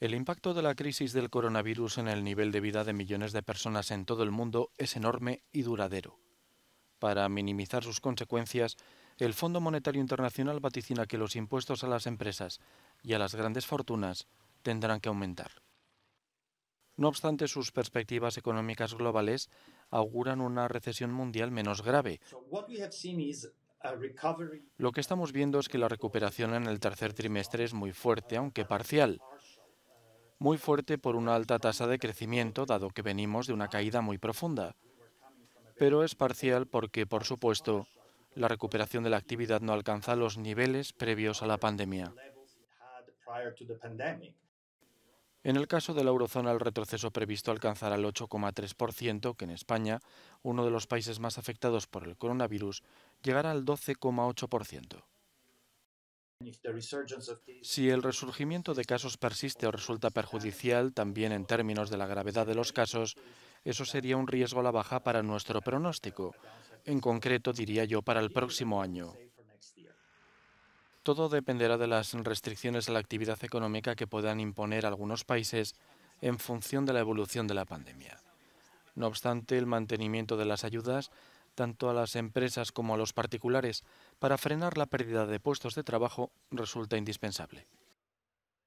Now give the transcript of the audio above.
El impacto de la crisis del coronavirus en el nivel de vida de millones de personas en todo el mundo es enorme y duradero. Para minimizar sus consecuencias, el Fondo Monetario Internacional vaticina que los impuestos a las empresas y a las grandes fortunas tendrán que aumentar. No obstante, sus perspectivas económicas globales auguran una recesión mundial menos grave. Lo que estamos viendo es que la recuperación en el tercer trimestre es muy fuerte, aunque parcial muy fuerte por una alta tasa de crecimiento, dado que venimos de una caída muy profunda. Pero es parcial porque, por supuesto, la recuperación de la actividad no alcanza los niveles previos a la pandemia. En el caso de la eurozona, el retroceso previsto alcanzará el 8,3%, que en España, uno de los países más afectados por el coronavirus, llegará al 12,8%. Si el resurgimiento de casos persiste o resulta perjudicial también en términos de la gravedad de los casos, eso sería un riesgo a la baja para nuestro pronóstico, en concreto diría yo para el próximo año. Todo dependerá de las restricciones a la actividad económica que puedan imponer algunos países en función de la evolución de la pandemia. No obstante, el mantenimiento de las ayudas tanto a las empresas como a los particulares para frenar la pérdida de puestos de trabajo resulta indispensable.